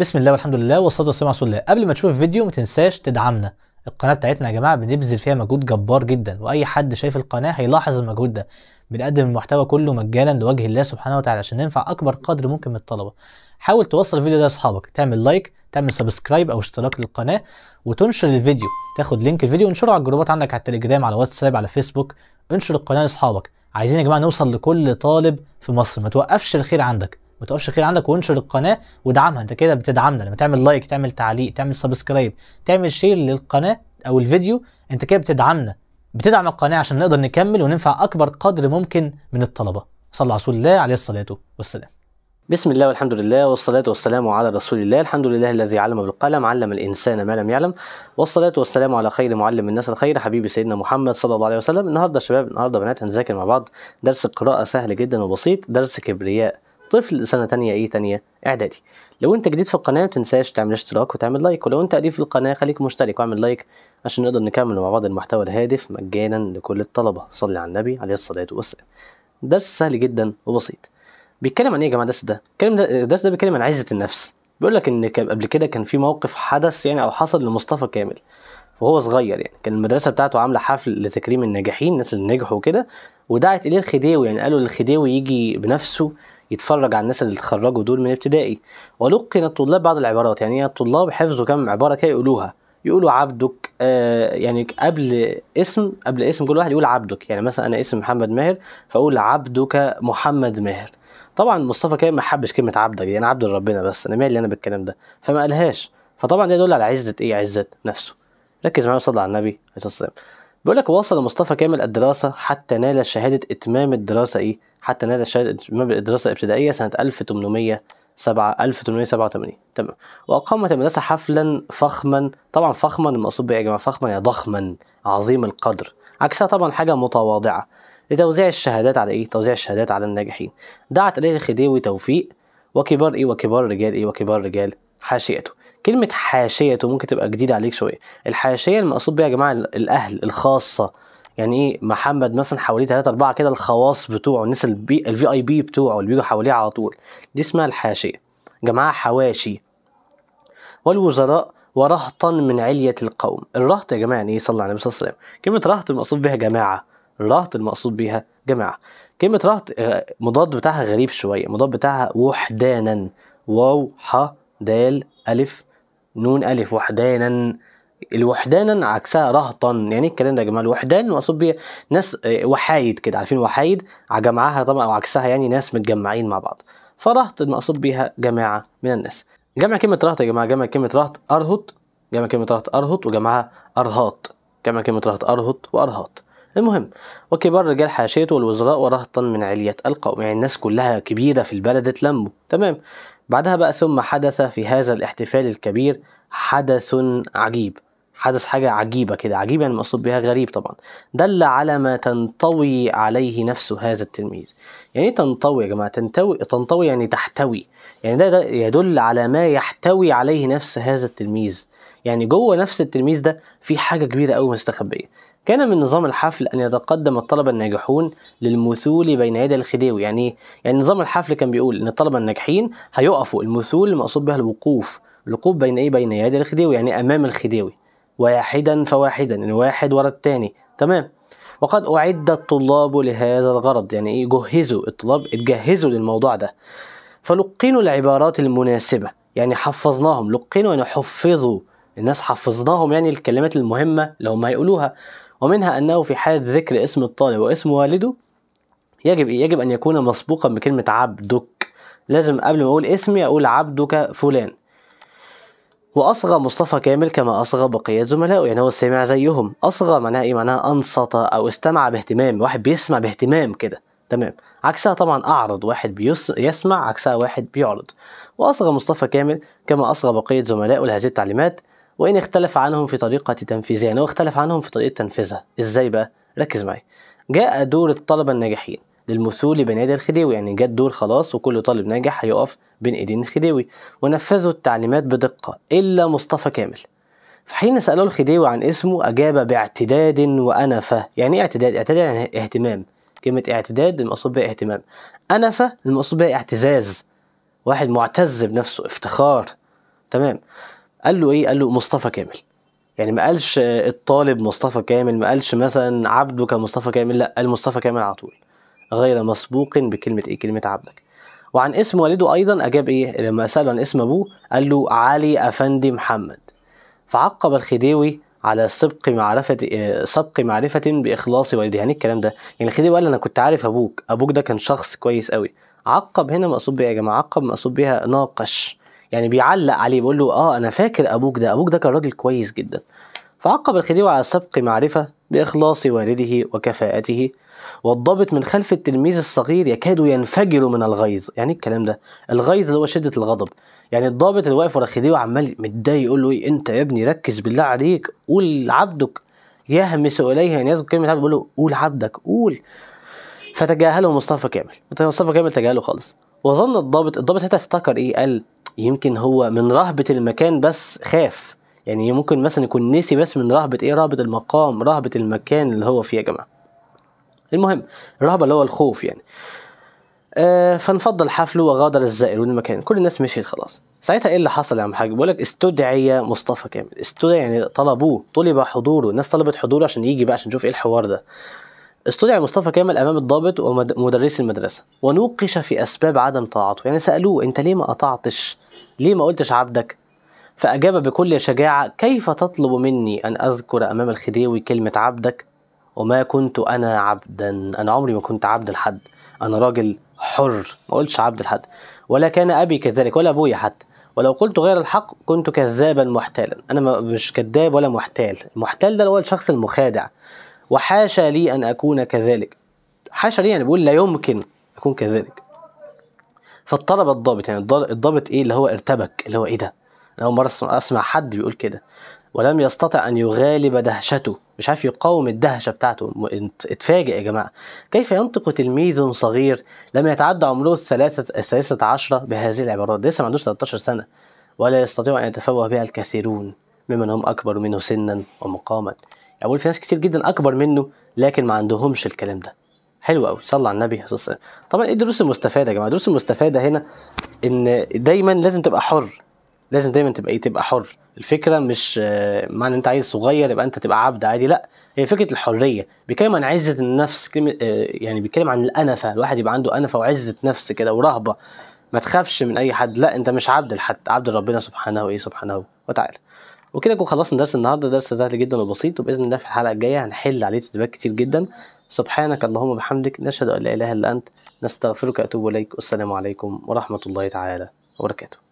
بسم الله والحمد لله والصلاه والسلام على رسول الله قبل ما تشوف الفيديو ما تنساش تدعمنا القناه بتاعتنا يا جماعه بنبذل فيها مجهود جبار جدا واي حد شايف القناه هيلاحظ المجهود ده بنقدم المحتوى كله مجانا لوجه الله سبحانه وتعالى عشان ننفع اكبر قدر ممكن من الطلبه حاول توصل الفيديو ده لاصحابك تعمل لايك تعمل سبسكرايب او اشتراك للقناه وتنشر الفيديو تاخد لينك الفيديو وانشره على الجروبات عندك على التليجرام على واتساب على فيسبوك انشر القناه لاصحابك عايزين يا جماعه نوصل لكل طالب في مصر ما توقفش الخير عندك ما تقفش خير عندك وانشر القناه وادعمها انت كده بتدعمنا لما تعمل لايك تعمل تعليق تعمل سبسكرايب تعمل شير للقناه او الفيديو انت كده بتدعمنا بتدعم القناه عشان نقدر نكمل وننفع اكبر قدر ممكن من الطلبه صلى على رسول الله عليه الصلاه والسلام بسم الله والحمد لله والصلاة والسلام على رسول الله الحمد لله الذي علم بالقلم علم الإنسان ما لم يعلم والصلاة والسلام على خير معلم الناس الخير حبيبي سيدنا محمد صلى الله عليه وسلم النهاردة شباب النهاردة بنات هنذاكر مع بعض درس قراءة سهل جدا وبسيط درس كبرياء طفل سنه تانية ايه تانية اعدادي لو انت جديد في القناه ما تنساش تعمل اشتراك وتعمل لايك ولو انت قديم في القناه خليك مشترك واعمل لايك عشان نقدر نكمل مع بعض المحتوى الهادف مجانا لكل الطلبه صلي على النبي عليه الصلاه والسلام درس سهل جدا وبسيط بيتكلم عن ايه يا جماعه الدرس ده الدرس ده بيتكلم عن عزه النفس بيقول لك ان قبل كده كان في موقف حدث يعني او حصل لمصطفى كامل وهو صغير يعني كان المدرسه بتاعته عامله حفل لتكريم الناجحين الناس اللي نجحوا وكده ودعت اليه الخديوي يعني قالوا الخديوي يجي بنفسه يتفرج على الناس اللي اتخرجوا دول من ابتدائي ولقن الطلاب بعض العبارات يعني الطلاب حفظوا كم عباره كده يقولوها يقولوا عبدك آه يعني قبل اسم قبل اسم كل واحد يقول عبدك يعني مثلا انا اسم محمد ماهر فاقول عبدك محمد ماهر طبعا مصطفى كامل ما حبش كلمه عبدك دي انا عبد ربنا بس انا مالي انا بالكلام ده فما قالهاش فطبعا ده يدل على عزه ايه عزه نفسه ركز معايا وصلي على النبي عليه الصلاه والسلام بيقول لك وصل مصطفى كامل الدراسة حتى نال شهادة إتمام الدراسة إيه؟ حتى نال شهادة إتمام الدراسة الابتدائية سنة 1807 1887 تمام وأقامت المدرسة حفلا فخما طبعا فخما المقصود بيه يا جماعة؟ فخما يا ضخما عظيم القدر عكسها طبعا حاجة متواضعة لتوزيع الشهادات على إيه؟ توزيع الشهادات على الناجحين دعت إليه الخديوي توفيق وكبار إيه وكبار رجال إيه وكبار رجال حاشيته كلمه حاشيه ممكن تبقى جديده عليك شويه الحاشيه المقصود بيها يا جماعه الاهل الخاصه يعني ايه محمد مثلا حواليه ثلاثة أربعة كده الخواص بتوعه الناس البي الفي اي بي بتوعه اللي بيجوا حواليه على طول دي اسمها الحاشية جماعة حواشي والوزراء ورهطا من علية القوم الرهط يا جماعة يعني ايه صلى على النبي صلى الله عليه وسلم كلمة رهط المقصود بها جماعة الرهط المقصود بها جماعة كلمة رهط آه، مضاد بتاعها غريب شوية مضاد بتاعها وحدانا واو ح دال ألف نون ألف وحدانا الوحدانا عكسها رهطا يعني ايه الكلام ده يا جماعه الوحدان المقصود بيه ناس آه، وحايد كده عارفين وحايد جمعها طبعا او عكسها يعني ناس متجمعين مع بعض فرهط المقصود بيها جماعه من الناس جمع كلمه رهط يا جماعه جمع كلمه رهط ارهط جمع كلمه رهط ارهط وجمعها ارهاط جمع كلمه رهط ارهط وارهاط المهم وكبار رجال حاشيته والوزراء ورهطا من علية القوم يعني الناس كلها كبيرة في البلد اتلموا تمام بعدها بقى ثم حدث في هذا الاحتفال الكبير حدث عجيب حدث حاجة عجيبة كده عجيبة يعني المقصود بها غريب طبعا دل على ما تنطوي عليه نفس هذا التلميذ يعني ايه تنطوي يا جماعة تنتوي تنطوي يعني تحتوي يعني ده, ده يدل على ما يحتوي عليه نفس هذا التلميذ يعني جوه نفس التلميذ ده في حاجة كبيرة أوي مستخبية كان من نظام الحفل أن يتقدم الطلبة الناجحون للمثول بين يدي الخديوي يعني يعني نظام الحفل كان بيقول إن الطلبة الناجحين هيقفوا المثول المقصود بها الوقوف الوقوف بين إيه بين يدي الخديوي يعني أمام الخديوي واحدا فواحدا يعني واحد ورا التاني تمام وقد أعد الطلاب لهذا الغرض يعني إيه جهزوا الطلاب اتجهزوا للموضوع ده فلقنوا العبارات المناسبة يعني حفظناهم لقنوا يعني حفظوا الناس حفظناهم يعني الكلمات المهمة اللي هم هيقولوها ومنها أنه في حالة ذكر اسم الطالب واسم والده يجب يجب أن يكون مسبوقا بكلمة عبدك لازم قبل ما أقول اسمي أقول عبدك فلان وأصغى مصطفى كامل كما أصغى بقية زملائه يعني هو سمع زيهم أصغى معناها إيه معناها أنصت أو استمع باهتمام واحد بيسمع باهتمام كده تمام عكسها طبعا أعرض واحد بيسمع عكسها واحد بيعرض وأصغى مصطفى كامل كما أصغى بقية زملائه لهذه التعليمات وإن اختلف عنهم في طريقة تنفيذها يعني هو اختلف عنهم في طريقة تنفيذها إزاي بقى؟ ركز معايا جاء دور الطلبة الناجحين للمثول بين الخديوي يعني جاء الدور خلاص وكل طالب ناجح هيقف بين ايدين الخديوي ونفذوا التعليمات بدقة إلا مصطفى كامل في حين الخديوي عن اسمه أجاب باعتداد وأنفة يعني إيه اعتداد؟ اعتداد يعني اهتمام كلمة اعتداد المقصود بها اهتمام أنفة المقصود بها اعتزاز واحد معتز بنفسه افتخار تمام قال له ايه قال له مصطفى كامل يعني ما قالش الطالب مصطفى كامل ما قالش مثلا عبده كمصطفى كامل لا قال مصطفى كامل على طول غير مسبوق بكلمه ايه كلمه عبدك وعن اسم والده ايضا اجاب ايه لما ساله عن اسم ابوه قال له علي افندي محمد فعقب الخديوي على سبق معرفة سبق معرفة بإخلاص والده يعني إيه الكلام ده يعني الخديوي قال أنا كنت عارف أبوك أبوك ده كان شخص كويس قوي عقب هنا مقصود بيها يا جماعة عقب مقصود بيها ناقش يعني بيعلق عليه بيقول له اه انا فاكر ابوك ده ابوك ده كان راجل كويس جدا فعقب الخديوي على سبق معرفة بإخلاص والده وكفاءته والضابط من خلف التلميذ الصغير يكاد ينفجر من الغيظ يعني إيه الكلام ده الغيظ اللي هو شدة الغضب يعني الضابط اللي واقف ورا الخديوي عمال متضايق يقول له ايه انت يا ابني ركز بالله عليك قول عبدك يهمس اليه ان يذكر كلمه عبد بيقول له قول عبدك قول فتجاهله مصطفى كامل مصطفى كامل تجاهله خالص وظن الضابط الضابط حتى افتكر ايه قال يمكن هو من رهبة المكان بس خاف يعني ممكن مثلا يكون نسي بس من رهبة ايه رهبة المقام رهبة المكان اللي هو فيه يا جماعة المهم الرهبة اللي هو الخوف يعني آه فنفضل حفله وغادر الزائر والمكان كل الناس مشيت خلاص ساعتها ايه اللي حصل يا عم حاج بقولك لك استدعي مصطفى كامل استدعي يعني طلبوه طلب حضوره الناس طلبت حضوره عشان يجي بقى عشان نشوف ايه الحوار ده استدعي مصطفى كامل امام الضابط ومدرس المدرسه ونوقش في اسباب عدم طاعته يعني سالوه انت ليه ما قطعتش ليه ما قلتش عبدك فاجاب بكل شجاعه كيف تطلب مني ان اذكر امام الخديوي كلمه عبدك وما كنت انا عبدا انا عمري ما كنت عبد لحد انا راجل حر ما قلتش عبد لحد ولا كان ابي كذلك ولا ابويا حتى ولو قلت غير الحق كنت كذابا محتالا انا مش كذاب ولا محتال المحتال ده هو الشخص المخادع وحاشا لي أن أكون كذلك حاشا لي يعني بيقول لا يمكن أكون كذلك فاضطرب الضابط يعني الضابط إيه اللي هو ارتبك اللي هو إيه ده أنا أول مرة أسمع حد بيقول كده ولم يستطع أن يغالب دهشته مش عارف يقاوم الدهشة بتاعته اتفاجئ يا جماعة كيف ينطق تلميذ صغير لم يتعدى عمره الثلاثة الثلاثة عشرة بهذه العبارات لسه ما عندوش 13 سنة ولا يستطيع أن يتفوه بها الكثيرون ممن هم أكبر منه سنا ومقاما اقول في ناس كتير جدا اكبر منه لكن ما عندهمش الكلام ده حلو قوي صلى على النبي صلى الله عليه وسلم طبعا ايه الدروس المستفاده يا جماعه الدروس المستفاده هنا ان دايما لازم تبقى حر لازم دايما تبقى ايه تبقى حر الفكره مش آه، معنى انت عيل صغير يبقى انت تبقى عبد عادي لا هي فكره الحريه بيتكلم عن عزه النفس آه، يعني بيتكلم عن الانفه الواحد يبقى عنده انفه وعزه نفس كده ورهبه ما تخافش من اي حد لا انت مش عبد لحد عبد ربنا سبحانه وايه سبحانه وتعالى وكده نكون خلصنا درس النهارده درس سهل جدا وبسيط وباذن الله في الحلقه الجايه هنحل عليه تدبيرات كتير جدا سبحانك اللهم وبحمدك نشهد ان لا اله الا انت نستغفرك واتوب اليك والسلام عليكم ورحمه الله تعالى وبركاته